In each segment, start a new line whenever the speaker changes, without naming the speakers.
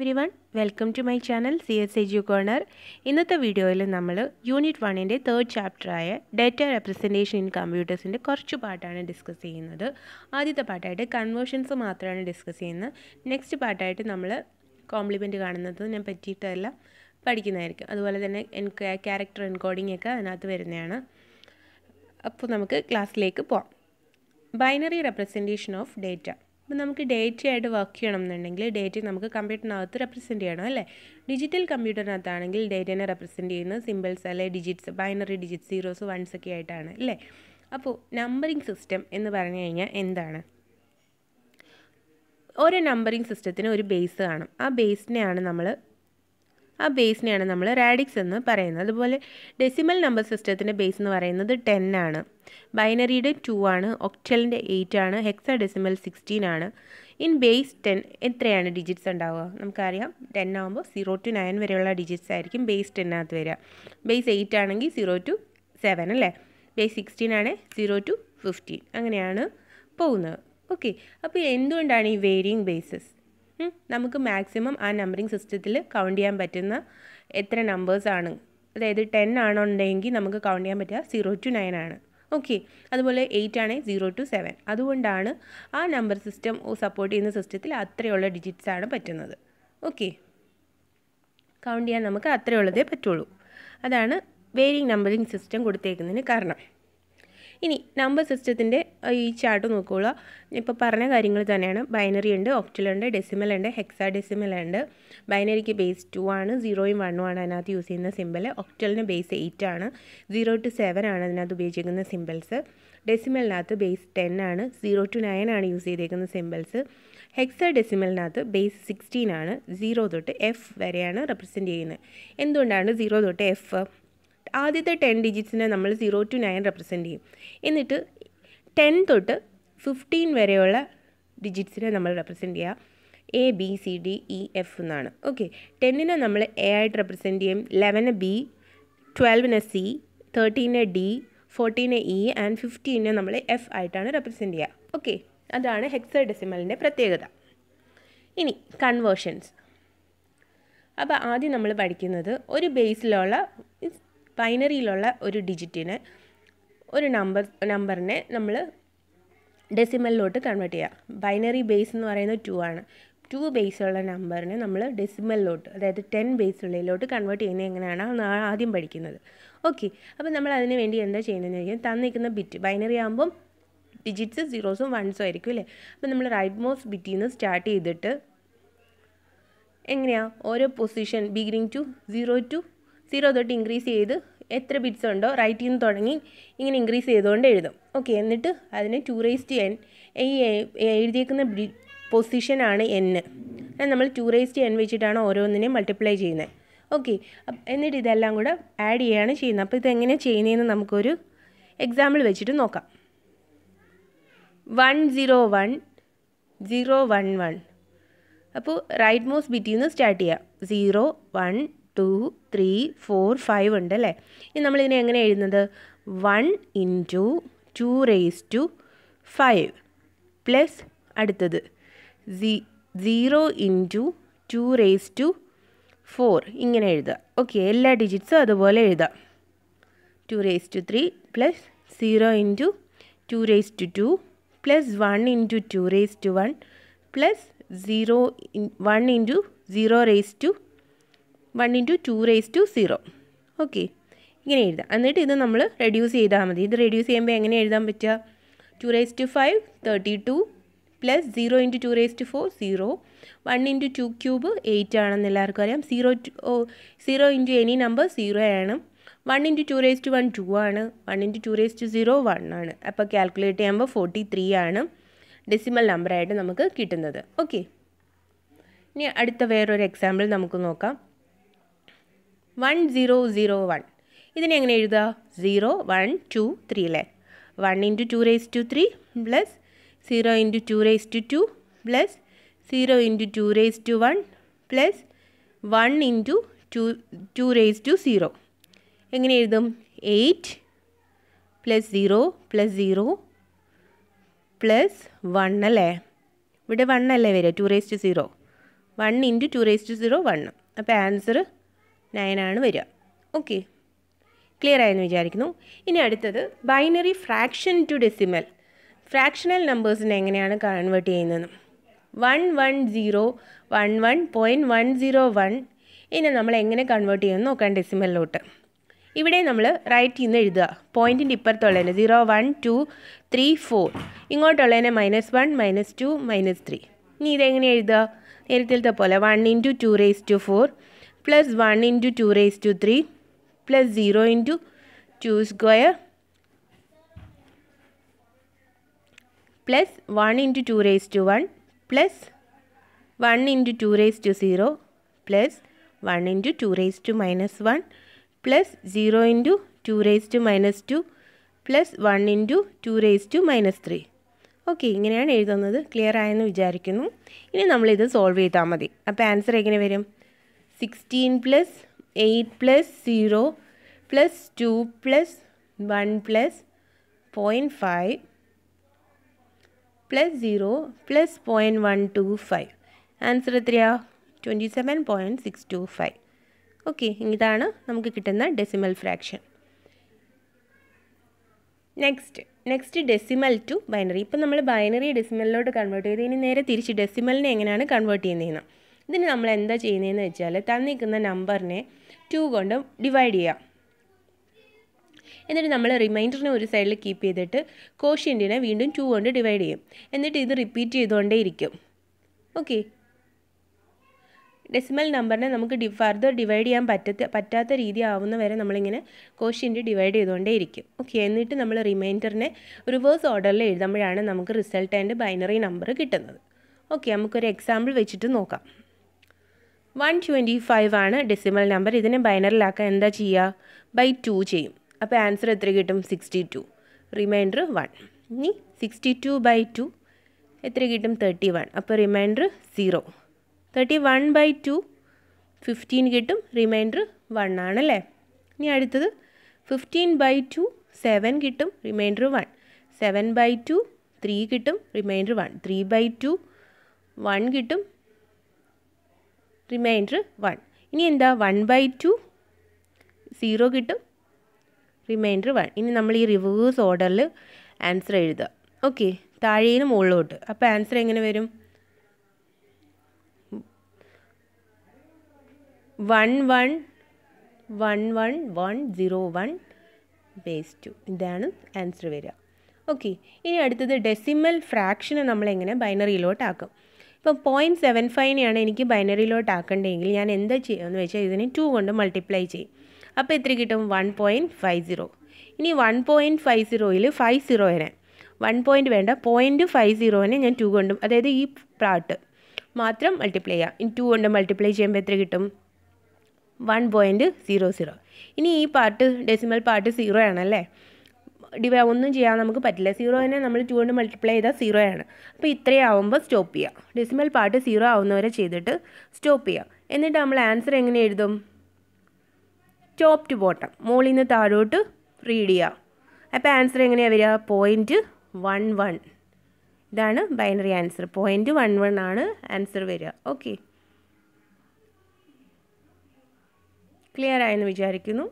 every everyone welcome to my channel C S A ജു corner ഇന്നത്തെ വീഡിയോയിൽ നമ്മൾ യൂണിറ്റ് വണ്ണിൻ്റെ തേർഡ് ചാപ്റ്ററായ ഡേറ്റ റെപ്രസെൻറ്റേഷൻ ഇൻ കമ്പ്യൂട്ടേഴ്സിൻ്റെ കുറച്ച് പാട്ടാണ് ഡിസ്കസ് ചെയ്യുന്നത് ആദ്യത്തെ പാട്ടായിട്ട് കൺവേർഷൻസ് മാത്രമാണ് ഡിസ്കസ് ചെയ്യുന്നത് നെക്സ്റ്റ് പാട്ടായിട്ട് നമ്മൾ കോംപ്ലിമെൻറ്റ് ഞാൻ പറ്റിയിട്ടെല്ലാം പഠിക്കുന്നതായിരിക്കും അതുപോലെ തന്നെ ക്യാരക്ടർ എൻകോഡിംഗ് ഒക്കെ അതിനകത്ത് വരുന്നതാണ് അപ്പോൾ നമുക്ക് ക്ലാസ്സിലേക്ക് പോവാം ബൈനറി റെപ്രസെൻറ്റേഷൻ ഓഫ് ഡേറ്റ അപ്പം നമുക്ക് ഡേറ്റ ആയിട്ട് വർക്ക് ചെയ്യണം എന്നുണ്ടെങ്കിൽ ഡേറ്റ നമുക്ക് കമ്പ്യൂട്ടറിനകത്ത് റെപ്രസെൻറ്റ് ചെയ്യണം അല്ലേ ഡിജിറ്റൽ കമ്പ്യൂട്ടറിനകത്താണെങ്കിൽ ഡേറ്റേനെ റെപ്രസെൻറ്റ് ചെയ്യുന്ന സിമ്പിൾസ് അല്ലെ digits binary digits zeros ones ഒക്കെ ആയിട്ടാണ് അല്ലേ അപ്പോൾ നമ്പറിംഗ് സിസ്റ്റം എന്ന് പറഞ്ഞു കഴിഞ്ഞാൽ എന്താണ് ഓരോ നമ്പറിംഗ് സിസ്റ്റത്തിന് ഒരു ബേസ് കാണും ആ ബേസിനെയാണ് നമ്മൾ ആ ബേസിനെയാണ് നമ്മൾ റാഡിക്സ് എന്ന് പറയുന്നത് അതുപോലെ ഡെസിമൽ നമ്പർ സിസ്റ്റത്തിൻ്റെ ബേസ് എന്ന് പറയുന്നത് ടെൻ ആണ് ബൈനറിയുടെ ടു ആണ് ഒക്ടലിൻ്റെ എയ്റ്റ് ആണ് ഹെക്സ ഡെസിമൽ സിക്സ്റ്റീൻ ആണ് ഇൻ ബേസ് ടെൻ എത്രയാണ് ഡിജിറ്റ്സ് ഉണ്ടാവുക നമുക്കറിയാം ടെൻ ആകുമ്പോൾ സീറോ ടു നയൻ വരെയുള്ള ഡിജിറ്റ്സ് ആയിരിക്കും ബേസ് ടെന്നകത്ത് വരിക ബേസ് എയ്റ്റ് ആണെങ്കിൽ സീറോ ടു സെവൻ അല്ലേ ബേസ് സിക്സ്റ്റീൻ ആണെങ്കിൽ സീറോ ടു ഫിഫ്റ്റീൻ അങ്ങനെയാണ് പോകുന്നത് ഓക്കെ അപ്പോൾ എന്തുകൊണ്ടാണ് ഈ വേരിയിങ് ബേസസ് നമുക്ക് മാക്സിമം ആ നമ്പറിങ് സിസ്റ്റത്തിൽ കൗണ്ട് ചെയ്യാൻ പറ്റുന്ന എത്ര നമ്പേഴ്സാണ് അതായത് ടെൻ ആണെന്നുണ്ടെങ്കിൽ നമുക്ക് കൗണ്ട് ചെയ്യാൻ പറ്റുക സീറോ ടു നയൻ ആണ് ഓക്കെ അതുപോലെ എയ്റ്റ് ആണെങ്കിൽ സീറോ ടു സെവൻ അതുകൊണ്ടാണ് ആ നമ്പർ സിസ്റ്റം സപ്പോർട്ട് ചെയ്യുന്ന സിസ്റ്റത്തിൽ അത്രയുള്ള ആണ് പറ്റുന്നത് ഓക്കെ കൗണ്ട് ചെയ്യാൻ നമുക്ക് അത്രയുള്ളതേ പറ്റുള്ളൂ അതാണ് വേരിങ് നമ്പറിങ് സിസ്റ്റം കൊടുത്തേക്കുന്നതിന് കാരണം ഇനി നമ്പർ സിസ്റ്റത്തിൻ്റെ ഈ ചാർട്ട് നോക്കുകയുള്ളൂ ഇപ്പോൾ പറഞ്ഞ കാര്യങ്ങൾ തന്നെയാണ് ബൈനറി ഉണ്ട് ഒക്ടൽ ഉണ്ട് ഡെസിമൽ ഉണ്ട് ഹെക്സാ ഡെസിമൽ ഉണ്ട് ബൈനറിക്ക് ബേസ് ടു ആണ് സീറോയും വണ്ണും ആണ് അതിനകത്ത് യൂസ് ചെയ്യുന്ന സിമ്പിൾ ഒക്ടലിന് ബേസ് എയ്റ്റ് ആണ് സീറോ ടു സെവൻ ആണ് അതിനകത്ത് ഉപയോഗിച്ചിരിക്കുന്ന സിമ്പിൾസ് ഡെസിമലിനകത്ത് ബേസ് ടെൻ ആണ് സീറോ ടു നയൻ ആണ് യൂസ് ചെയ്തേക്കുന്ന സിമ്പിൾസ് ഹെക്സാ ഡെസിമലിനകത്ത് ബേസ് സിക്സ്റ്റീൻ ആണ് സീറോ തൊട്ട് എഫ് വരെയാണ് റെപ്രസെൻറ്റ് ചെയ്യുന്നത് എന്തുകൊണ്ടാണ് സീറോ തൊട്ട് എഫ് ആദ്യത്തെ ടെൻ ഡിജിറ്റ്സിനെ നമ്മൾ സീറോ ടു നയൻ റെപ്രസെൻ്റ് ചെയ്യും എന്നിട്ട് ടെൻ തൊട്ട് ഫിഫ്റ്റീൻ വരെയുള്ള ഡിജിറ്റ്സിനെ നമ്മൾ റെപ്രസെൻ്റ് ചെയ്യുക A B C D E F എന്നാണ് ഓക്കെ ടെന്നിനെ നമ്മൾ എ ആയിട്ട് റെപ്രസെൻ്റ് ചെയ്യും ലെവന് ബി ട്വൽവിന് സി തേർട്ടീന് ഡി ഫോർട്ടീന് ഇ ആൻഡ് ഫിഫ്റ്റീനെ നമ്മൾ എഫ് ആയിട്ടാണ് റെപ്രസെൻ്റ് ചെയ്യുക ഓക്കെ അതാണ് ഹെക്സ ഡെസിമലിൻ്റെ പ്രത്യേകത ഇനി കൺവേർഷൻസ് അപ്പോൾ ആദ്യം നമ്മൾ പഠിക്കുന്നത് ഒരു ബേസിലുള്ള ബൈനറിയിലുള്ള ഒരു ഡിജിറ്റിനെ ഒരു നമ്പർ നമ്പറിനെ നമ്മൾ ഡെസിമലിലോട്ട് കൺവേർട്ട് ചെയ്യുക ബൈനറി ബേസ് എന്ന് പറയുന്നത് ടു ആണ് ടു ഉള്ള നമ്പറിനെ നമ്മൾ ഡെസിമലിലോട്ട് അതായത് ടെൻ ബേസുള്ളതിലോട്ട് കൺവേർട്ട് ചെയ്യുന്നത് എങ്ങനെയാണ് ആദ്യം പഠിക്കുന്നത് ഓക്കെ അപ്പോൾ നമ്മൾ അതിന് വേണ്ടി എന്താ ചെയ്യുന്നതെന്ന് ചോദിച്ചാൽ തന്നിരിക്കുന്ന ബിറ്റ് ബൈനറി ആകുമ്പം ഡിജിറ്റ്സ് സീറോസും വൺസും ആയിരിക്കും അല്ലേ അപ്പോൾ നമ്മൾ റൈറ്റ് മോസ്റ്റ് ബിറ്റിൽ നിന്ന് സ്റ്റാർട്ട് ചെയ്തിട്ട് എങ്ങനെയാണ് ഓരോ position beginning to zero to zero തൊട്ട് ഇൻക്രീസ് ചെയ്ത് എത്ര ബിറ്റ്സ് ഉണ്ടോ റൈറ്റിൽ നിന്ന് തുടങ്ങി ഇങ്ങനെ ഇൻക്രീസ് ചെയ്തുകൊണ്ട് എഴുതും ഓക്കെ എന്നിട്ട് അതിന് ടു റേസ്റ്റ് എൻ ഈ എഴുതിയേക്കുന്ന പൊസിഷനാണ് എന്ന് നമ്മൾ ടു റേസ്റ്റ് എൻ വെച്ചിട്ടാണ് ഓരോന്നിനെയും മൾട്ടിപ്ലൈ ചെയ്യുന്നത് ഓക്കെ എന്നിട്ട് ഇതെല്ലാം കൂടെ ആഡ് ചെയ്യുകയാണ് ചെയ്യുന്നത് അപ്പോൾ ഇതെങ്ങനെയാണ് ചെയ്യുന്നതെന്ന് നമുക്കൊരു എക്സാമ്പിൾ വെച്ചിട്ട് നോക്കാം one zero one zero one one അപ്പോൾ റൈറ്റ് മോസ്റ്റ് ബിറ്റിൽ നിന്ന് സ്റ്റാർട്ട് ചെയ്യാം zero one two three four five ഉണ്ട് അല്ലേ ഇനി നമ്മളിതിനെ എങ്ങനെ എഴുതുന്നത് one into two raise to five plus അടുത്തത് സീ zero into two raise to four ഇങ്ങനെ എഴുതുക ഓക്കെ എല്ലാ ഡിജിറ്റ്സും അതുപോലെ എഴുതാം two raise to three plus zero into two raise to two plus one into two raise to one plus zero one into zero raise to one into two raise to zero okay ഇങ്ങനെ എഴുതാം എന്നിട്ട് ഇത് നമ്മൾ reduce ചെയ്താൽ മതി ഇത് reduce ചെയ്യുമ്പോൾ എങ്ങനെ എഴുതാൻ പറ്റുക two raise to five thirty two plus zero into two raise to four zero one into two cube eight ആണെന്ന് എല്ലാവർക്കും അറിയാം zero two oh zero into any number zero ആണ് one into two raise to one two ആണ് one into two raise to zero one ആണ് അപ്പോൾ calculate ചെയ്യുമ്പോൾ forty three ആണ് decimal നമ്പറായിട്ട് നമുക്ക് കിട്ടുന്നത് ഓക്കെ ഇനി അടുത്ത വേറൊരു എക്സാമ്പിൾ നമുക്ക് നോക്കാം വൺ സീറോ സീറോ വൺ ഇതിനെ എങ്ങനെ എഴുതുക സീറോ വൺ ടു ത്രീ അല്ലേ one into two raise to three plus zero into two raise to two plus zero into two raise to one plus one into two two raise to zero എങ്ങനെ എഴുതും eight plus zero plus zero plus one അല്ലേ ഇവിടെ one അല്ലേ വരിക two raise to zero one into two raise to zero one അപ്പോൾ answer നയനാണ് വരിക okay clear ആയെന്ന് വിചാരിക്കുന്നു ഇനി അടുത്തത് binary fraction to decimal fractional നമ്പേഴ്സിനെ എങ്ങനെയാണ് കൺവേർട്ട് ചെയ്യുന്നത് one one zero one one point one zero one ഇനി നമ്മൾ എങ്ങനെ കൺവേർട്ട് ചെയ്യുമെന്ന് നോക്കാം ഡെസിമലിലോട്ട് ഇവിടെ നമ്മൾ റൈറ്റ് ചെയ്യുന്ന എഴുതുക പോയിൻറ്റിൻ്റെ ഇപ്പുറത്തുള്ളതിന് zero one two three four ഇങ്ങോട്ടുള്ളതിന് minus one minus two minus three ഇനി ഇതെങ്ങനെ എഴുതുക നേരത്തിലത്തെ പോലെ one into two raise to four plus one into two raise to three plus zero into two square plus one into two raise to one plus one into two raise to zero plus one into two raise two minus one plus zero into two raise two minus to plus one into two raise two minus three okay ഇങ്ങനെയാണ് എഴുതുന്നത് clear ആയെന്ന് വിചാരിക്കുന്നു ഇനി നമ്മളിത് solve ചെയ്താൽ മതി അപ്പോൾ answer എങ്ങനെ വരും sixteen plus eight plus zero plus two plus one plus point five plus zero plus point one two five answer എത്രയാ twenty seven point six two five okay ഇതാണ് നമുക്ക് കിട്ടുന്ന decimal fraction next next decimal to binary ഇപ്പം നമ്മൾ binary ഡെസിമലിലോട്ട് convert ചെയ്ത് ഇനി നേരെ തിരിച്ച് ഡെസിമലിനെ എങ്ങനെയാണ് കൺവേർട്ട് ചെയ്യുന്നതെന്ന് ഇതിന് നമ്മൾ എന്താ ചെയ്യുന്നതെന്ന് വെച്ചാൽ തന്നിരിക്കുന്ന നമ്പറിനെ ടു കൊണ്ട് ഡിവൈഡ് ചെയ്യാം എന്നിട്ട് നമ്മൾ റിമൈൻഡറിനെ ഒരു സൈഡിൽ കീപ്പ് ചെയ്തിട്ട് കോഷ്യൻറ്റിനെ വീണ്ടും ടു കൊണ്ട് ഡിവൈഡ് ചെയ്യും എന്നിട്ട് ഇത് റിപ്പീറ്റ് ചെയ്തുകൊണ്ടേ ഇരിക്കും ഓക്കെ ഡെസിമൽ നമ്പറിനെ നമുക്ക് ഡി ഫർദർ ഡിവൈഡ് ചെയ്യാൻ പറ്റത്ത പറ്റാത്ത രീതി ആവുന്ന വരെ നമ്മളിങ്ങനെ കോഷ്യൻ്റ് ഡിവൈഡ് ചെയ്തുകൊണ്ടേ ഇരിക്കും ഓക്കെ എന്നിട്ട് നമ്മൾ റിമൈൻഡറിനെ റിവേഴ്സ് ഓർഡറിൽ എഴുതുമ്പോഴാണ് നമുക്ക് റിസൾട്ട് ആൻഡ് ബൈനറി നമ്പർ കിട്ടുന്നത് ഓക്കെ നമുക്കൊരു എക്സാമ്പിൾ വെച്ചിട്ട് നോക്കാം വൺ ട്വൻറ്റി ഫൈവ് ആണ് ഡെസിമൽ നമ്പർ ഇതിനെ ബൈനറിലാക്കാൻ എന്താ ചെയ്യുക ബൈ ടു ചെയ്യും അപ്പോൾ ആൻസർ എത്ര കിട്ടും സിക്സ്റ്റി ടു റിമൈൻഡർ വൺ ഇനി സിക്സ്റ്റി ടു ബൈ ടു എത്ര കിട്ടും തേർട്ടി വൺ അപ്പോൾ remainder zero thirty one by two fifteen കിട്ടും റിമൈൻഡർ വൺ ആണല്ലേ ഇനി അടുത്തത് ഫിഫ്റ്റീൻ ബൈ ടു സെവൻ കിട്ടും remainder one seven by two three കിട്ടും remainder one three by two one കിട്ടും റിമൈൻഡർ വൺ ഇനി എന്താ വൺ ബൈ ടു സീറോ കിട്ടും റിമൈൻഡർ വൺ ഇനി നമ്മൾ ഈ റിവേഴ്സ് ഓർഡറിൽ ആൻസർ എഴുതുക ഓക്കെ താഴേന്ന് മുകളിലോട്ട് അപ്പോൾ ആൻസർ എങ്ങനെ വരും one one one one one zero one base two ഇതാണ് ആൻസർ വരിക ഓക്കെ ഇനി അടുത്തത് ഡെസിമൽ ഫ്രാക്ഷനെ നമ്മളെങ്ങനെ ബൈനറിയിലോട്ടാക്കും ഇപ്പോൾ പോയിൻറ്റ് സെവൻ ഫൈവിനെയാണ് എനിക്ക് ബൈനറിയിലോട്ട് ആക്കേണ്ടതെങ്കിൽ ഞാൻ എന്താ ചെയ്യുമെന്ന് വെച്ചാൽ ഇതിനെ ടു കൊണ്ട് മൾട്ടിപ്ലൈ ചെയ്യും അപ്പോൾ എത്ര കിട്ടും വൺ പോയിൻറ്റ് ഫൈവ് സീറോ ഇനി വൺ പോയിൻറ്റ് ഫൈവ് സീറോയിൽ ഫൈവ് സീറോ വരെ വൺ പോയിൻറ്റ് വേണ്ട പോയിൻറ്റ് ഫൈവ് സീറോനെ ഞാൻ ടു കൊണ്ടും അതായത് ഈ പ്രാട്ട് മാത്രം മൾട്ടിപ്ലൈ ചെയ്യാം ഇനി ടു കൊണ്ട് മൾട്ടിപ്ലൈ ചെയ്യുമ്പോൾ എത്ര കിട്ടും വൺ പോയിൻറ്റ് സീറോ സീറോ ഇനി ഈ പാർട്ട് ഡെസിമൽ പാർട്ട് സീറോ ആണല്ലേ ഡിവൈ ഒന്നും ചെയ്യാൻ നമുക്ക് പറ്റില്ല സീറോനെ നമ്മൾ ടു കൊണ്ട് മൾട്ടിപ്ലൈ ചെയ്താൽ സീറോ ആണ് അപ്പോൾ ഇത്രയും ആവുമ്പോൾ സ്റ്റോപ്പ് ചെയ്യുക ഡെസിമൽ പാർട്ട് സീറോ ആവുന്നവരെ ചെയ്തിട്ട് സ്റ്റോപ്പ് ചെയ്യുക എന്നിട്ട് നമ്മൾ ആൻസർ എങ്ങനെ എഴുതും ടോപ്പ് ടു ബോട്ടം മുകളിൽ നിന്ന് താഴോട്ട് റീഡ് ചെയ്യുക അപ്പോൾ ആൻസർ എങ്ങനെയാണ് വരിക പോയിൻറ്റ് വൺ വൺ ഇതാണ് binary answer point one one ആണ് ആൻസർ വരിക ഓക്കെ ക്ലിയർ ആയെന്ന് വിചാരിക്കുന്നു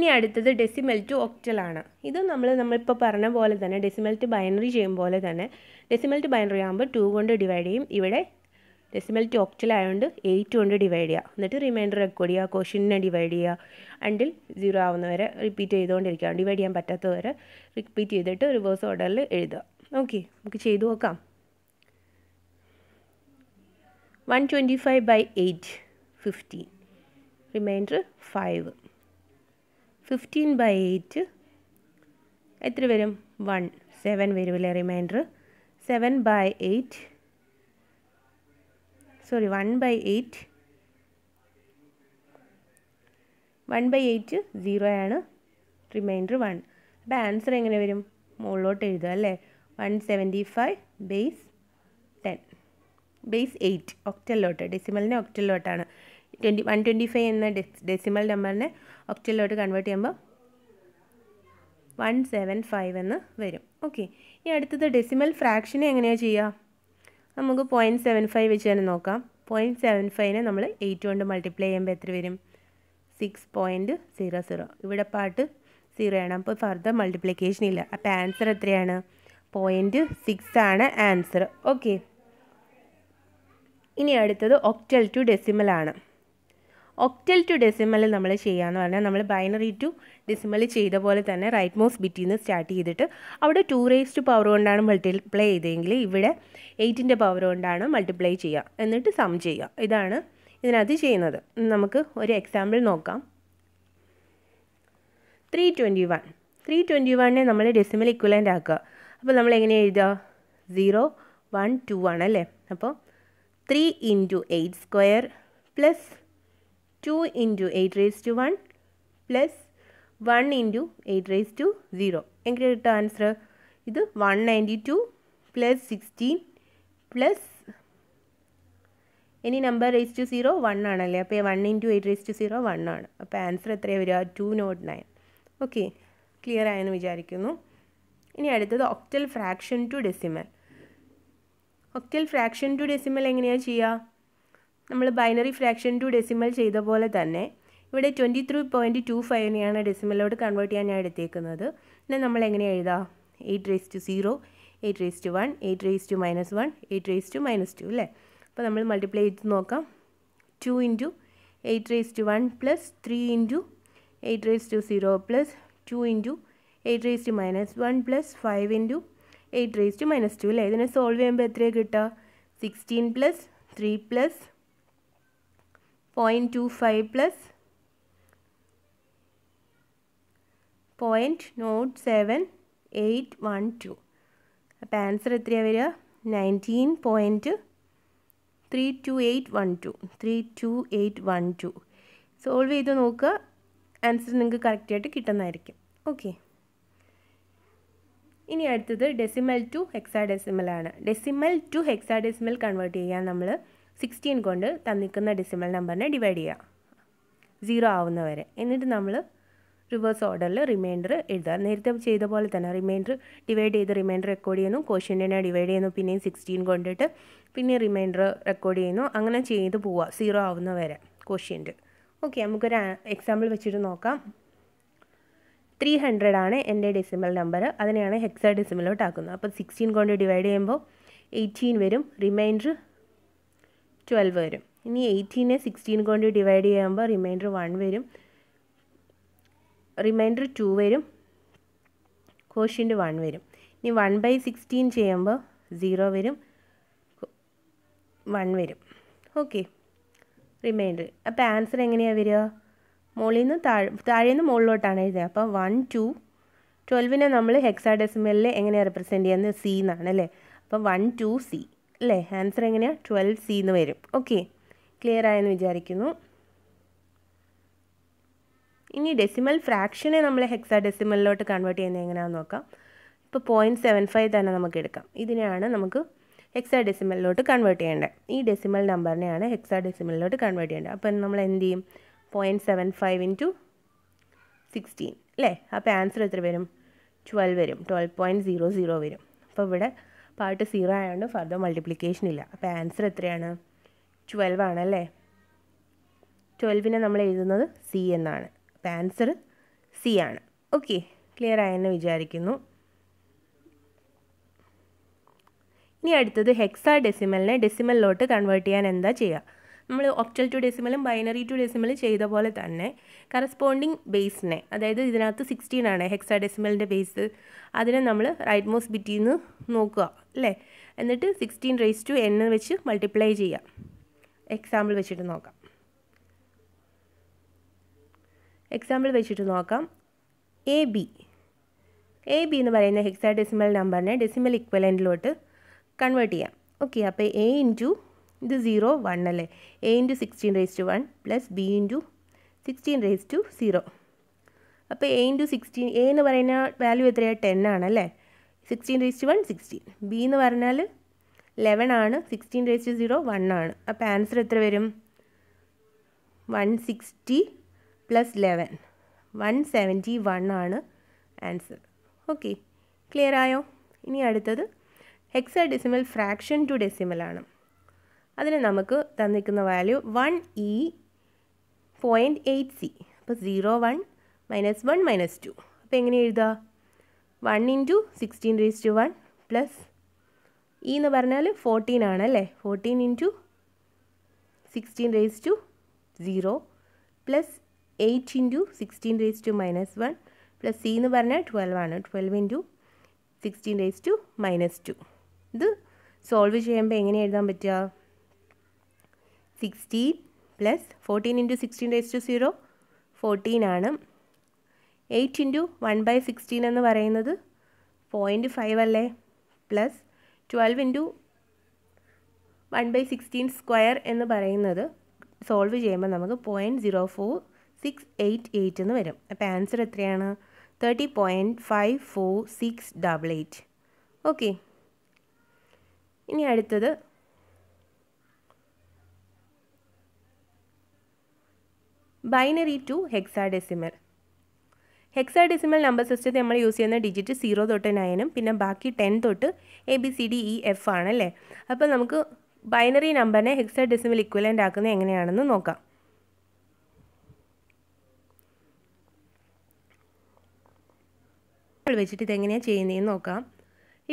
ഇനി അടുത്തത് ഡെസിമൽ ടു ഒക്ടലാണ് ആണ് ഇത് നമ്മൾ നമ്മളിപ്പോൾ പറഞ്ഞ പോലെ തന്നെ ഡെസിമൽ ടു ബൈനറി ചെയ്യും പോലെ തന്നെ ഡെസിമൽ ടു ബൈനറി ആകുമ്പോൾ ടു കൊണ്ട് ഡിവൈഡ് ചെയ്യും ഇവിടെ ഡെസിമൽ ടു ഒക്ടൽ ആയതുകൊണ്ട് എയ്റ്റ് കൊണ്ട് ഡിവൈഡ് ചെയ്യുക എന്നിട്ട് റിമൈൻഡർ റെക്കോർഡ് ചെയ്യുക ക്വസ്റ്റിനെ ഡിവൈഡ് ചെയ്യുക അണ്ടിൽ സീറോ ആവുന്നവരെ റിപ്പീറ്റ് ചെയ്തുകൊണ്ടിരിക്കുക ഡിവൈഡ് ചെയ്യാൻ പറ്റാത്തവരെ റിപ്പീറ്റ് ചെയ്തിട്ട് റിവേഴ്സ് ഓർഡറിൽ എഴുതുക ഓക്കെ നമുക്ക് ചെയ്തു നോക്കാം one twenty five by eight fifteen remainder five fifteen by eight എത്ര വരും വൺ സെവൻ വരുമല്ലേ remainder seven by eight sorry one by eight one by eight zero ആണ് റിമൈൻഡർ വൺ അപ്പോൾ ആൻസർ എങ്ങനെ വരും മുകളിലോട്ട് എഴുതുക അല്ലേ one seventy five base ten base eight ഒക്ടലിലോട്ട് ഡെസിമലിനെ ഒക്ടലിലോട്ടാണ് ട്വൻറ്റി വൺ ട്വൻറ്റി ഫൈവ് എന്ന ഡെസിമൽ നമ്പറിനെ ഒക്ടലിലോട്ട് കൺവേർട്ട് ചെയ്യുമ്പോൾ വൺ സെവൻ ഫൈവ് എന്ന് വരും ഓക്കെ ഈ അടുത്തത് ഡെസിമൽ ഫ്രാക്ഷനെ എങ്ങനെയാണ് ചെയ്യുക നമുക്ക് പോയിൻറ്റ് സെവൻ ഫൈവ് വെച്ച് തന്നെ നോക്കാം പോയിൻറ്റ് സെവൻ ഫൈവിനെ നമ്മൾ എയ്റ്റ് കൊണ്ട് മൾട്ടിപ്ലൈ ചെയ്യുമ്പോൾ എത്ര വരും സിക്സ് പോയിൻറ്റ് സീറോ സീറോ ഇവിടെ പാട്ട് സീറോ ആണ് അപ്പോൾ ഫർദർ മൾട്ടിപ്ലിക്കേഷൻ ഇല്ല അപ്പോൾ ആൻസർ എത്രയാണ് പോയിൻറ്റ് സിക്സ് ആണ് ആൻസർ ഓക്കെ ഇനി അടുത്തത് ഒക്ടൽ ടു ഡെസിമൽ ആണ് ഒക്ടൽ ടു ഡെസിമൽ നമ്മൾ ചെയ്യാന്ന് പറഞ്ഞാൽ നമ്മൾ ബൈനറി ടു ഡെസിമൽ ചെയ്ത പോലെ തന്നെ റൈറ്റ് മോസ്റ്റ് ബിറ്റിൽ നിന്ന് സ്റ്റാർട്ട് ചെയ്തിട്ട് അവിടെ ടു റേസ് ടു പവർ കൊണ്ടാണ് മൾട്ടിപ്ലൈ ചെയ്തതെങ്കിൽ ഇവിടെ എയ്റ്റിൻ്റെ പവർ കൊണ്ടാണ് മൾട്ടിപ്ലൈ ചെയ്യുക എന്നിട്ട് സം ചെയ്യുക ഇതാണ് ഇതിനകത്ത് ചെയ്യുന്നത് നമുക്ക് ഒരു എക്സാമ്പിൾ നോക്കാം three twenty one three twenty വണ്ണിനെ നമ്മൾ ഡെസിമൽ ഇക്വലൻ്റ് ആക്കുക അപ്പോൾ നമ്മൾ എങ്ങനെ എഴുതുക സീറോ വൺ ടു ആണ് അല്ലേ അപ്പോൾ three into eight square plus two into eight raise to one plus one into eight raise to zero എങ്ങനെ കിട്ടും ആൻസർ ഇത് one ninety two plus sixteen plus ഇനി number raise to zero one ആണല്ലേ അപ്പോൾ one into eight raise to zero one ആണ് അപ്പോൾ answer എത്രയാണ് വരിക two naught nine okay clear ആയെന്ന് വിചാരിക്കുന്നു ഇനി അടുത്തത് octal fraction to decimal octal fraction to decimal എങ്ങനെയാണ് ചെയ്യുക നമ്മൾ ബൈനറി ഫ്രാക്ഷൻ ടു ഡെസിമൽ ചെയ്ത പോലെ തന്നെ ഇവിടെ ട്വൻറ്റി ത്രീ പോയിൻറ്റ് ടു ഫൈവിനെയാണ് ഡെസിമലോട് കൺവേർട്ട് ചെയ്യാൻ ഞാൻ എടുത്തേക്കുന്നത് പിന്നെ നമ്മൾ എങ്ങനെ എഴുതാം eight raise to zero eight raise to one eight raise two minus one eight raise two minus two അല്ലേ അപ്പോൾ നമ്മൾ മൾട്ടിപ്ലൈ ചെയ്ത് നോക്കാം two into eight raise to one plus three into eight raise to zero plus two into eight raise two minus one plus five into eight raise two minus two അല്ലേ ഇതിനെ solve ചെയ്യുമ്പോൾ എത്രയാണ് കിട്ടുക sixteen plus three plus point two five plus point naught seven eight one two അപ്പോൾ answer എത്രയാണ് വരിക nineteen point three two eight one two three two eight one two solve ചെയ്ത് നോക്കുക ആൻസർ നിങ്ങൾക്ക് കറക്റ്റായിട്ട് കിട്ടുന്നതായിരിക്കും ഓക്കെ ഇനി അടുത്തത് ഡെസിമൽ ടു ഹെക്സാ ഡെസിമൽ ആണ് decimal to hexadecimal convert ചെയ്യാൻ നമ്മൾ സിക്സ്റ്റീൻ കൊണ്ട് തന്നിക്കുന്ന ഡെസിമൽ നമ്പറിനെ ഡിവൈഡ് ചെയ്യുക സീറോ ആവുന്നവരെ എന്നിട്ട് നമ്മൾ റിവേഴ്സ് ഓർഡറിൽ റിമൈൻഡർ എഴുതുക നേരത്തെ ചെയ്ത പോലെ തന്നെ റിമൈൻഡർ ഡിവൈഡ് ചെയ്ത് റിമൈൻഡർ റെക്കോർഡ് ചെയ്യുന്നു ക്വസ്റ്റ്യനെ ഡിവൈഡ് ചെയ്യുന്നു പിന്നെയും സിക്സ്റ്റീൻ കൊണ്ടിട്ട് പിന്നെ റിമൈൻഡർ റെക്കോർഡ് ചെയ്യുന്നു അങ്ങനെ ചെയ്ത് പോവുക സീറോ ആവുന്ന വരെ ക്വസ്റ്റ്യൻ്റെ ഓക്കെ നമുക്കൊരു എക്സാമ്പിൾ വെച്ചിട്ട് നോക്കാം ത്രീ ഹൺഡ്രഡ് ആണ് എൻ്റെ ഡെസിമൽ നമ്പർ അതിനെയാണ് ഹെക്സ ഡെസിമലോട്ട് ആക്കുന്നത് അപ്പോൾ സിക്സ്റ്റീൻ കൊണ്ട് ഡിവൈഡ് ചെയ്യുമ്പോൾ എയ്റ്റീൻ വരും റിമൈൻഡർ ട്വൽവ് വരും ഇനി എയ്റ്റീനെ സിക്സ്റ്റീൻ കൊണ്ട് ഡിവൈഡ് ചെയ്യുമ്പോൾ റിമൈൻഡർ വൺ വരും റിമൈൻഡർ ടു വരും കോഷ്യൻ്റ് വൺ വരും ഇനി വൺ ബൈ സിക്സ്റ്റീൻ ചെയ്യുമ്പോൾ സീറോ വരും വൺ വരും ഓക്കെ റിമൈൻഡർ അപ്പോൾ ആൻസർ എങ്ങനെയാണ് വരിക മുകളിൽ നിന്ന് താഴെ താഴെ നിന്ന് മുകളിലോട്ടാണ് എഴുതുക അപ്പോൾ വൺ ടു ട്വൽവിനെ നമ്മൾ ഹെക്സാഡെസിമലിൽ എങ്ങനെയാണ് റെപ്രസെൻറ്റ് ചെയ്യുന്നത് സി എന്നാണ് അല്ലേ അപ്പോൾ വൺ ടു സി അല്ലേ ആൻസർ എങ്ങനെയാണ് ട്വൽവ് സി എന്ന് വരും ഓക്കെ ക്ലിയർ ആയെന്ന് വിചാരിക്കുന്നു ഇനി ഡെസിമൽ ഫ്രാക്ഷനെ നമ്മൾ ഹെക്സാ ഡെസിമലിലോട്ട് കൺവേർട്ട് ചെയ്യുന്നത് എങ്ങനെയാണെന്ന് നോക്കാം ഇപ്പോൾ പോയിൻറ്റ് സെവൻ ഫൈവ് തന്നെ നമുക്ക് എടുക്കാം ഇതിനെയാണ് നമുക്ക് ഹെക്സാ ഡെസിമലിലോട്ട് കൺവേർട്ട് ചെയ്യേണ്ടത് ഈ ഡെസിമൽ നമ്പറിനെയാണ് ഹെക്സാ ഡെസിമലിലോട്ട് കൺവേർട്ട് ചെയ്യേണ്ടത് അപ്പം നമ്മൾ എന്ത് ചെയ്യും point seven five into sixteen അല്ലേ അപ്പോൾ ആൻസർ എത്ര വരും ട്വൽവ് വരും ട്വൽവ് പോയിൻറ്റ് സീറോ സീറോ വരും അപ്പോൾ ഇവിടെ പാർട്ട് സീറോ ആയതുകൊണ്ട് ഫർദർ മൾട്ടിപ്ലിക്കേഷൻ ഇല്ല അപ്പോൾ ആൻസർ എത്രയാണ് ട്വൽവ് ആണല്ലേ ട്വൽവിനെ നമ്മൾ എഴുതുന്നത് സി എന്നാണ് അപ്പോൾ ആൻസർ സി ആണ് ഓക്കെ ക്ലിയർ ആയെന്ന് വിചാരിക്കുന്നു ഇനി അടുത്തത് ഹെക്സാ ഡെസിമലിനെ ഡെസിമലിലോട്ട് കൺവേർട്ട് ചെയ്യാൻ എന്താ ചെയ്യുക നമ്മൾ ഒക്ടൽ ടു ഡെസിമലും ബൈനറി ടു ഡെസിമൽ ചെയ്ത പോലെ തന്നെ കറസ്പോണ്ടിങ് ബേസിനെ അതായത് ഇതിനകത്ത് സിക്സ്റ്റീൻ ആണ് ഹെക്സാ ഡെസിമലിൻ്റെ ബേസ് അതിനെ നമ്മൾ റൈറ്റ് മോസ്റ്റ് ബിറ്റിൽ നിന്ന് നോക്കുക അല്ലേ എന്നിട്ട് സിക്സ്റ്റീൻ റേസ് ടു എൻ വെച്ച് മൾട്ടിപ്ലൈ ചെയ്യാം എക്സാമ്പിൾ വെച്ചിട്ട് നോക്കാം എക്സാമ്പിൾ വെച്ചിട്ട് നോക്കാം എ ബി എ ബി എന്ന് പറയുന്ന ഹെക്സാ ഡെസിമൽ നമ്പറിനെ ഡെസിമൽ ഇക്വലൻറ്റിലോട്ട് കൺവേർട്ട് ചെയ്യാം ഓക്കെ അപ്പോൾ എ ഇൻറ്റു ഇത് സീറോ വൺ അല്ലേ A into sixteen raise to one plus B into sixteen raise to zero അപ്പോൾ എ ഇൻറ്റു സിക്സ്റ്റീൻ എ എന്ന് പറയുന്ന വാല്യൂ എത്രയാണ് ടെൻ ആണല്ലേ sixteen raise to one sixteen B എന്ന് പറഞ്ഞാൽ ലെവൻ ആണ് sixteen raise to zero one ആണ് അപ്പോൾ ആൻസർ എത്ര വരും one sixty plus eleven one seventy one ആണ് ആൻസർ ഓക്കെ ക്ലിയർ ആയോ ഇനി അടുത്തത് hexadecimal fraction to decimal ആണ് അതിന് നമുക്ക് തന്നിരിക്കുന്ന value one E point eight C അപ്പോൾ zero one minus one minus two അപ്പോൾ എങ്ങനെ എഴുതുക one into sixteen raise to one plus E എന്ന് പറഞ്ഞാൽ ഫോർട്ടീൻ ആണ് അല്ലേ fourteen into sixteen raise to zero plus eight into sixteen raise two minus one plus C എന്ന് പറഞ്ഞാൽ twelve ആണ് twelve into sixteen raise two minus two ഇത് solve ചെയ്യുമ്പോൾ എങ്ങനെ എഴുതാൻ പറ്റുക sixteen plus fourteen into sixteen raise to zero fourteen ആണ് eight into one by sixteen എന്ന് പറയുന്നത് പോയിൻ്റ് ഫൈവ് അല്ലേ plus twelve into one by sixteen square എന്ന് പറയുന്നത് സോൾവ് ചെയ്യുമ്പോൾ നമുക്ക് point zero four six eight eight എന്ന് വരും അപ്പോൾ ആൻസർ എത്രയാണ് thirty point five four six double eight okay ഇനി അടുത്തത് binary to hexadecimal hexadecimal number സിസ്റ്റത്തിൽ നമ്മൾ യൂസ് ചെയ്യുന്ന ഡിജിറ്റ് സീറോ തൊട്ട് നയനും പിന്നെ ബാക്കി ടെൻ തൊട്ട് A B C D E F ആണല്ലേ അപ്പോൾ നമുക്ക് ബൈനറി നമ്പറിനെ ഹെക്സാഡെസിമൽ ഇക്വലൻ്റ് ആക്കുന്നത് എങ്ങനെയാണെന്ന് നോക്കാം വെച്ചിട്ട് ഇത് എങ്ങനെയാണ് ചെയ്യുന്നതെന്ന് നോക്കാം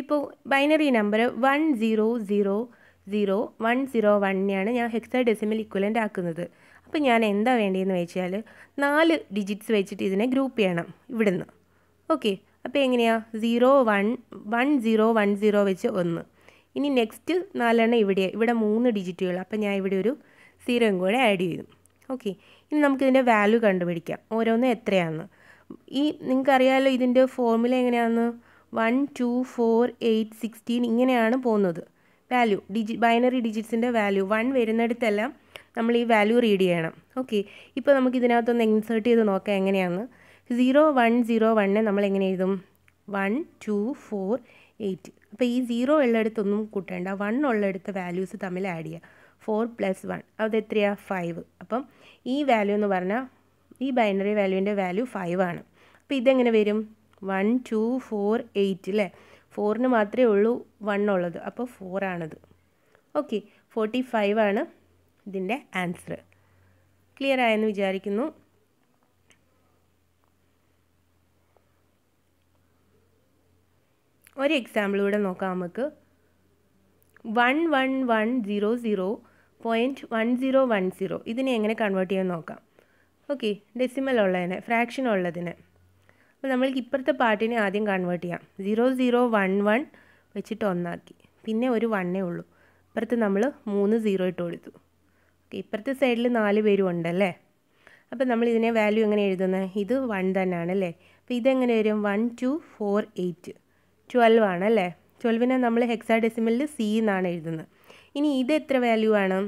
ഇപ്പോൾ binary number one zero zero zero one zero വണ്ണിനെയാണ് ഞാൻ ഹെക്സാഡെസിമൽ ഇക്വലൻ്റ് ആക്കുന്നത് അപ്പോൾ ഞാൻ എന്താ വേണ്ടതെന്ന് വെച്ചാൽ നാല് ഡിജിറ്റ്സ് വെച്ചിട്ട് ഇതിനെ ഗ്രൂപ്പ് ചെയ്യണം ഇവിടുന്ന് ഓക്കെ അപ്പോൾ എങ്ങനെയാണ് zero one one zero one zero വെച്ച് ഒന്ന് ഇനി നെക്സ്റ്റ് നാലെണ്ണം ഇവിടെ ഇവിടെ മൂന്ന് ഡിജിറ്റുകൾ അപ്പോൾ ഞാൻ ഇവിടെ ഒരു സീറോയും കൂടെ ആഡ് ചെയ്തു ഓക്കെ ഇനി നമുക്കിതിൻ്റെ വാല്യൂ കണ്ടുപിടിക്കാം ഓരോന്ന് എത്രയാണെന്ന് ഈ നിങ്ങൾക്കറിയാമല്ലോ ഇതിൻ്റെ ഫോർമുല എങ്ങനെയാണെന്ന് one two four eight sixteen ഇങ്ങനെയാണ് പോകുന്നത് വാല്യൂ ഡിജി ബൈനറി ഡിജിറ്റ്സിൻ്റെ വാല്യൂ വൺ വരുന്നിടത്തെല്ലാം നമ്മൾ ഈ വാല്യൂ റീഡ് ചെയ്യണം ഓക്കെ ഇപ്പോൾ നമുക്ക് ഇതിനകത്തൊന്ന് ഇൻസേർട്ട് ചെയ്ത് നോക്കാം എങ്ങനെയാണ് സീറോ വൺ സീറോ വണ്ണിനെ നമ്മൾ എങ്ങനെ എഴുതും വൺ ടു ഫോർ എയ്റ്റ് അപ്പോൾ ഈ സീറോ ഉള്ളിടത്തൊന്നും കൂട്ടേണ്ട വൺ ഉള്ളിടത്ത് വാല്യൂസ് തമ്മിൽ ആഡ് ചെയ്യുക ഫോർ പ്ലസ് വൺ അത് എത്രയാണ് ഫൈവ് അപ്പം ഈ വാല്യൂ എന്ന് പറഞ്ഞാൽ ഈ ബൈനറി വാല്യൂവിൻ്റെ വാല്യൂ ഫൈവ് ആണ് അപ്പോൾ ഇതെങ്ങനെ വരും വൺ ടു ഫോർ എയ്റ്റ് അല്ലേ ഫോറിന് മാത്രമേ ഉള്ളൂ വൺ ഉള്ളത് അപ്പോൾ ഫോറാണത് ഓക്കെ ഫോർട്ടി ഫൈവ് ആണ് ഇതിൻ്റെ ആൻസർ ക്ലിയർ ആയെന്ന് വിചാരിക്കുന്നു ഒരു എക്സാമ്പിളൂടെ നോക്കാം നമുക്ക് one one one zero zero point one zero one zero ഇതിനെ എങ്ങനെ കൺവേർട്ട് ചെയ്യാൻ നോക്കാം ഓക്കെ ഡെസിമൽ ഉള്ളതിന് ഫ്രാക്ഷൻ ഉള്ളതിനെ അപ്പോൾ നമ്മൾക്ക് ഇപ്പുറത്തെ പാർട്ടിനെ ആദ്യം കൺവേർട്ട് ചെയ്യാം സീറോ സീറോ വൺ വൺ വെച്ചിട്ട് ഒന്നാക്കി പിന്നെ ഒരു വണ്ണേ ഉള്ളൂ ഇപ്പുറത്ത് നമ്മൾ മൂന്ന് സീറോ ഇട്ട് കൊടുത്തു ഇപ്പുറത്തെ സൈഡിൽ നാല് പേരും ഉണ്ടല്ലേ അപ്പോൾ നമ്മൾ ഇതിനെ വാല്യൂ എങ്ങനെ എഴുതുന്നത് ഇത് വൺ തന്നെയാണ് അല്ലേ അപ്പോൾ ഇതെങ്ങനെ വരും one two four eight twelve ആണല്ലേ ട്വൽവിനെ നമ്മൾ ഹെക്സാ ഡെസിമലിൽ സി എന്നാണ് എഴുതുന്നത് ഇനി ഇത് എത്ര വാല്യൂ ആണ്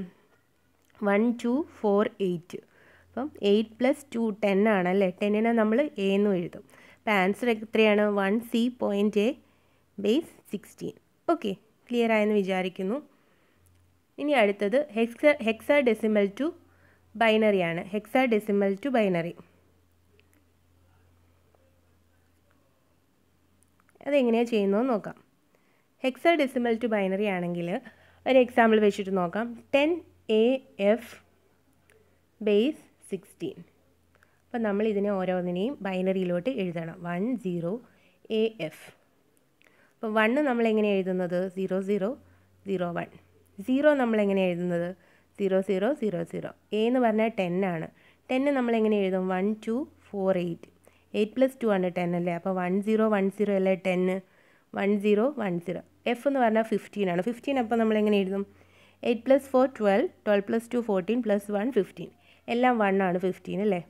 വൺ ടു ഫോർ എയ്റ്റ് അപ്പം എയ്റ്റ് പ്ലസ് ടു ടെൻ ആണല്ലേ ടെന്നിനെ നമ്മൾ എ എന്ന് എഴുതും അപ്പോൾ ആൻസർ എത്രയാണ് one C point A base sixteen okay clear ആയെന്ന് വിചാരിക്കുന്നു ഇനി അടുത്തത് hexa hexadecimal to binary ആണ് ഹെക്സാ ഡെസിമൽ ടു ബൈനറി അതെങ്ങനെയാണ് ചെയ്യുന്നതെന്ന് നോക്കാം ഹെക്സാ ഡെസിമൽ ടു ബൈനറി ആണെങ്കിൽ ഒരു എക്സാമ്പിൾ വെച്ചിട്ട് നോക്കാം ten A F base sixteen അപ്പം നമ്മൾ ഇതിനെ ഓരോന്നിനെയും ബൈനറിയിലോട്ട് എഴുതണം വൺ സീറോ എ എഫ് അപ്പോൾ വണ്ണ് നമ്മൾ എങ്ങനെ എഴുതുന്നത് zero zero zero one zero നമ്മൾ എങ്ങനെ എഴുതുന്നത് zero zero zero zero A എന്ന് പറഞ്ഞാൽ ടെൻ ആണ് ടെന്ന് എങ്ങനെ എഴുതും one two four eight eight plus two ആണ് ടെൻ അല്ലേ അപ്പോൾ വൺ സീറോ വൺ സീറോ അല്ലേ ten one zero one zero F എന്ന് പറഞ്ഞാൽ ഫിഫ്റ്റീൻ ആണ് ഫിഫ്റ്റീൻ അപ്പോൾ നമ്മൾ എങ്ങനെ എഴുതും eight plus four twelve twelve plus two fourteen plus one fifteen എല്ലാം വൺ ആണ് ഫിഫ്റ്റീൻ അല്ലേ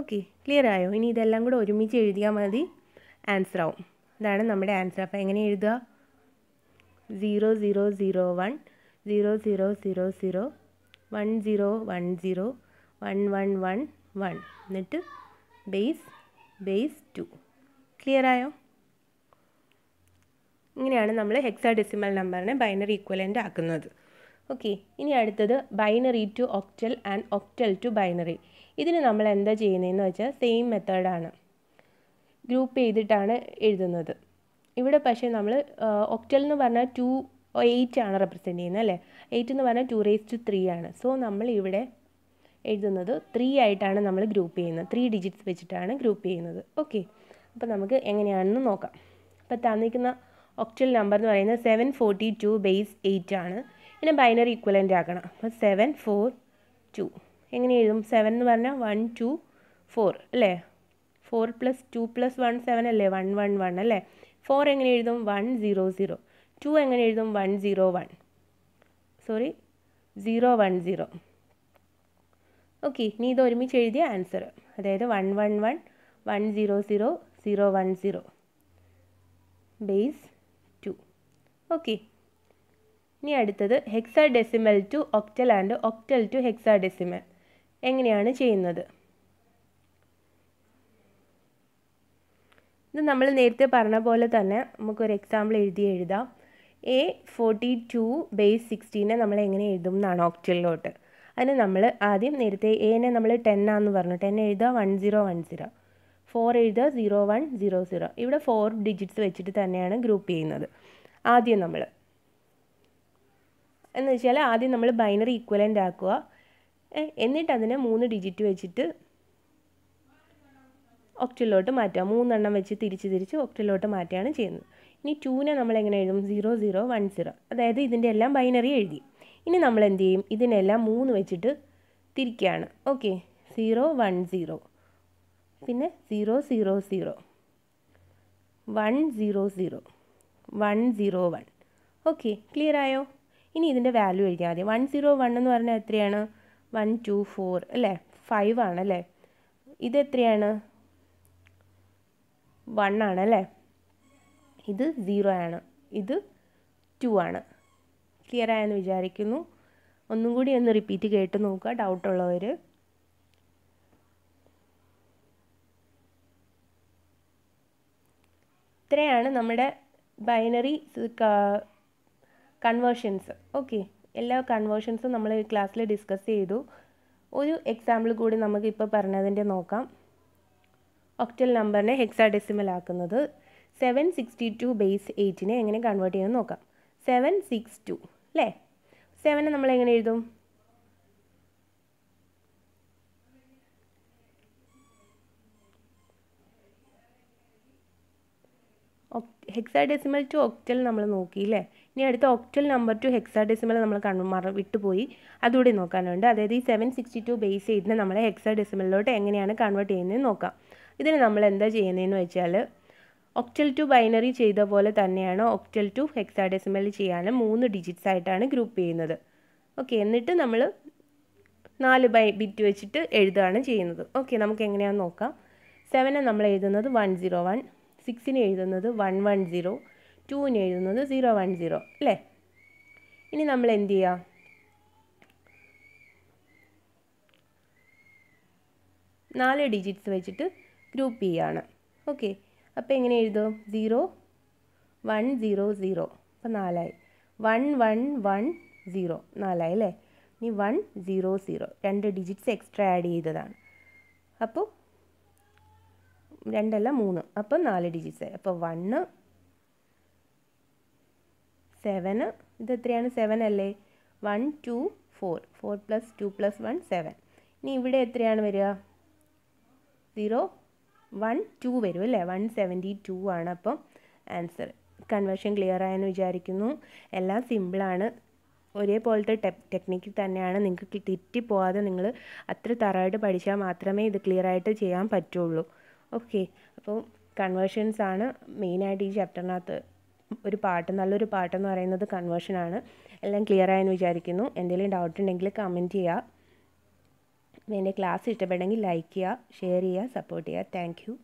ഓക്കെ ക്ലിയർ ആയോ ഇനി ഇതെല്ലാം കൂടെ ഒരുമിച്ച് എഴുതിയാൽ മതി ആൻസർ ആവും ഇതാണ് നമ്മുടെ ആൻസർ അപ്പോൾ എങ്ങനെ എഴുതുക zero zero zero one zero zero zero zero one zero one zero one one one one എന്നിട്ട് ബേസ് ബേസ് ടു ക്ലിയറായോ ഇങ്ങനെയാണ് നമ്മൾ ഹെക്സാ ഡെസിമൽ നമ്പറിനെ ബൈനറി ഈക്വലൻ്റ് ആക്കുന്നത് ഓക്കെ ഇനി അടുത്തത് binary to octal and octal to binary ഇതിന് നമ്മൾ എന്താ ചെയ്യുന്നതെന്ന് വെച്ചാൽ സെയിം മെത്തേഡാണ് ഗ്രൂപ്പ് ചെയ്തിട്ടാണ് എഴുതുന്നത് ഇവിടെ പക്ഷേ നമ്മൾ ഒക്ടൽ എന്ന് പറഞ്ഞാൽ ടു ഓ എയ്റ്റ് ആണ് റെപ്രസെൻറ്റ് ചെയ്യുന്നത് അല്ലേ എയ്റ്റ് എന്ന് പറഞ്ഞാൽ ടു റേസ് ടു ത്രീ ആണ് സോ നമ്മൾ ഇവിടെ എഴുതുന്നത് ത്രീ ആയിട്ടാണ് നമ്മൾ ഗ്രൂപ്പ് ചെയ്യുന്നത് ത്രീ ഡിജിറ്റ്സ് വെച്ചിട്ടാണ് ഗ്രൂപ്പ് ചെയ്യുന്നത് ഓക്കെ അപ്പോൾ നമുക്ക് എങ്ങനെയാണെന്ന് നോക്കാം അപ്പോൾ തന്നിരിക്കുന്ന ഒക്ടൽ നമ്പർ എന്ന് പറയുന്നത് seven forty two base eight ആണ് ഇതിനെ ബൈനറി ഈക്വലൻ്റ് ആക്കണം അപ്പോൾ സെവൻ ഫോർ ടു എങ്ങനെ എഴുതും സെവൻ എന്ന് പറഞ്ഞാൽ വൺ ടു ഫോർ അല്ലേ four plus two plus one seven അല്ലേ വൺ വൺ വൺ അല്ലേ ഫോർ എങ്ങനെ എഴുതും വൺ സീറോ സീറോ ടു എങ്ങനെ എഴുതും one zero one sorry zero one zero okay ഇനി ഇത് ഒരുമിച്ച് എഴുതിയ ആൻസർ അതായത് one one one one zero zero zero one zero base two okay ഇനി അടുത്തത് hexadecimal to octal and octal to hexadecimal എങ്ങനെയാണ് ചെയ്യുന്നത് ഇത് നമ്മൾ നേരത്തെ പറഞ്ഞ പോലെ തന്നെ നമുക്കൊരു എക്സാമ്പിൾ എഴുതി എഴുതാം എ ഫോർട്ടി ടു ബേസ് സിക്സ്റ്റീനെ നമ്മൾ എങ്ങനെ എഴുതും എന്നാണ് ഓക്ടലിലോട്ട് അതിന് നമ്മൾ ആദ്യം നേരത്തെ എനെ നമ്മൾ ടെന്നാന്ന് പറഞ്ഞു ടെൻ എഴുതുക one zero one zero four എഴുതുക സീറോ വൺ സീറോ സീറോ ഇവിടെ ഫോർ ഡിജിറ്റ്സ് വെച്ചിട്ട് തന്നെയാണ് ഗ്രൂപ്പ് ചെയ്യുന്നത് ആദ്യം നമ്മൾ എന്ന് വെച്ചാൽ ആദ്യം നമ്മൾ ബൈനറി ഈക്വലൻ്റ് ആക്കുക എന്നിട്ട് അതിനെ മൂന്ന് ഡിജിറ്റ് വെച്ചിട്ട് ഒക്ടലിലോട്ട് മാറ്റുക മൂന്നെണ്ണം വെച്ച് തിരിച്ച് തിരിച്ച് ഒക്ടലിലോട്ട് മാറ്റുകയാണ് ചെയ്യുന്നത് ഇനി ടൂനെ നമ്മൾ എങ്ങനെ എഴുതും സീറോ സീറോ വൺ സീറോ അതായത് ഇതിൻ്റെ എല്ലാം ബൈനറി എഴുതി ഇനി നമ്മൾ എന്ത് ചെയ്യും ഇതിനെല്ലാം മൂന്ന് വെച്ചിട്ട് തിരിക്കുകയാണ് ഓക്കെ സീറോ വൺ സീറോ പിന്നെ zero zero zero one zero zero one zero one okay clear ആയോ ഇനി ഇതിൻ്റെ വാല്യൂ എഴുതിയാൽ മതി വൺ സീറോ വൺ എന്ന് പറഞ്ഞാൽ എത്രയാണ് വൺ ടു ഫോർ അല്ലേ ഫൈവ് ആണല്ലേ ഇതെത്രയാണ് വൺ ആണല്ലേ ഇത് സീറോ ആണ് ഇത് ടു ആണ് ക്ലിയർ ആയെന്ന് വിചാരിക്കുന്നു ഒന്നും കൂടി ഒന്ന് റിപ്പീറ്റ് കേട്ട് നോക്കുക ഡൗട്ടുള്ളവർ ഇത്രയാണ് നമ്മുടെ ബൈനറി കൺവേർഷൻസ് ഓക്കെ എല്ലാ കൺവേർഷൻസും നമ്മൾ ക്ലാസ്സിൽ ഡിസ്കസ് ചെയ്തു ഒരു എക്സാമ്പിൾ കൂടി നമുക്ക് ഇപ്പോൾ പറഞ്ഞതിൻ്റെ നോക്കാം ഒക്ടൽ നമ്പറിനെ ഹെക്സാഡെസിമൽ ആക്കുന്നത് സെവൻ സിക്സ്റ്റി ടു ബേസ് എയ്റ്റിനെ എങ്ങനെ കൺവേർട്ട് ചെയ്യുമെന്ന് നോക്കാം സെവൻ സിക്സ് ടു അല്ലേ സെവനെ നമ്മൾ എങ്ങനെ എഴുതും ഹെക്സാ ഡെസിമൽ ടു ഒക്ടൽ നമ്മൾ നോക്കി അല്ലേ ഇനി അടുത്ത octal number to hexadecimal നമ്മൾ കണ്ണു മറ വിട്ടുപോയി അതുകൂടി നോക്കാനുണ്ട് അതായത് ഈ സെവൻ സിക്സ്റ്റി ടു ബേസ് ചെയ്തിട്ട് നമ്മൾ ഹെക്സാ ഡെസിമലിലോട്ട് എങ്ങനെയാണ് കൺവേർട്ട് ചെയ്യുന്നതെന്ന് നോക്കാം ഇതിന് നമ്മൾ എന്താ ചെയ്യുന്നതെന്ന് വെച്ചാൽ ഒക്ടൽ ടു ബൈനറി ചെയ്ത പോലെ തന്നെയാണ് ഒക്ടൽ ടു ഹെക്സാഡെസിമൽ ചെയ്യാനും മൂന്ന് ഡിജിറ്റ്സ് ആയിട്ടാണ് ഗ്രൂപ്പ് ചെയ്യുന്നത് ഓക്കെ എന്നിട്ട് നമ്മൾ നാല് ബൈ ബിറ്റ് വെച്ചിട്ട് എഴുതുകയാണ് ചെയ്യുന്നത് ഓക്കെ നമുക്ക് എങ്ങനെയാണെന്ന് നോക്കാം സെവനെ നമ്മൾ എഴുതുന്നത് വൺ സീറോ വൺ സിക്സിന് എഴുതുന്നത് വൺ വൺ സീറോ ടുവിന് എഴുതുന്നത് സീറോ വൺ സീറോ അല്ലേ ഇനി നമ്മൾ എന്ത് ചെയ്യുക നാല് ഡിജിറ്റ്സ് വെച്ചിട്ട് ഗ്രൂപ്പ് ചെയ്യുകയാണ് ഓക്കെ അപ്പോൾ എങ്ങനെ എഴുതും സീറോ വൺ സീറോ സീറോ അപ്പോൾ നാലായി വൺ വൺ വൺ സീറോ നാലായി അല്ലേ ഇനി വൺ സീറോ സീറോ രണ്ട് ഡിജിറ്റ്സ് എക്സ്ട്രാ ആഡ് ചെയ്തതാണ് അപ്പോൾ രണ്ടല്ല മൂന്ന് അപ്പം നാല് ഡിജിറ്റ്സ് ആയി അപ്പോൾ വണ്ണ് സെവന് ഇത് എത്രയാണ് സെവൻ അല്ലേ one two four four plus two plus one seven ഇനി ഇവിടെ എത്രയാണ് വരിക സീറോ വൺ ടു വരും അല്ലേ വൺ സെവൻറ്റി ടു ആണ് അപ്പം ആൻസർ കൺവേർഷൻ ക്ലിയർ ആയെന്ന് വിചാരിക്കുന്നു എല്ലാം സിമ്പിളാണ് ഒരേപോലത്തെ ടെ ടെക്നിക്കിൽ തന്നെയാണ് നിങ്ങൾക്ക് തെറ്റിപ്പോവാതെ നിങ്ങൾ അത്ര തറായിട്ട് പഠിച്ചാൽ മാത്രമേ ഇത് ക്ലിയർ ആയിട്ട് ചെയ്യാൻ പറ്റുള്ളൂ ഓക്കെ അപ്പോൾ കൺവേർഷൻസ് ആണ് മെയിനായിട്ട് ഈ ചാപ്റ്ററിനകത്ത് ഒരു പാട്ട് നല്ലൊരു പാട്ടെന്ന് പറയുന്നത് കൺവേർഷനാണ് എല്ലാം ക്ലിയർ ആയെന്ന് വിചാരിക്കുന്നു എന്തെങ്കിലും ഡൗട്ട് ഉണ്ടെങ്കിൽ കമൻറ്റ് ചെയ്യുക അപ്പോൾ എൻ്റെ ക്ലാസ് ഇഷ്ടപ്പെടുമെങ്കിൽ ലൈക്ക് ചെയ്യുക ഷെയർ ചെയ്യുക സപ്പോർട്ട് ചെയ്യുക thank you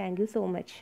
thank you so much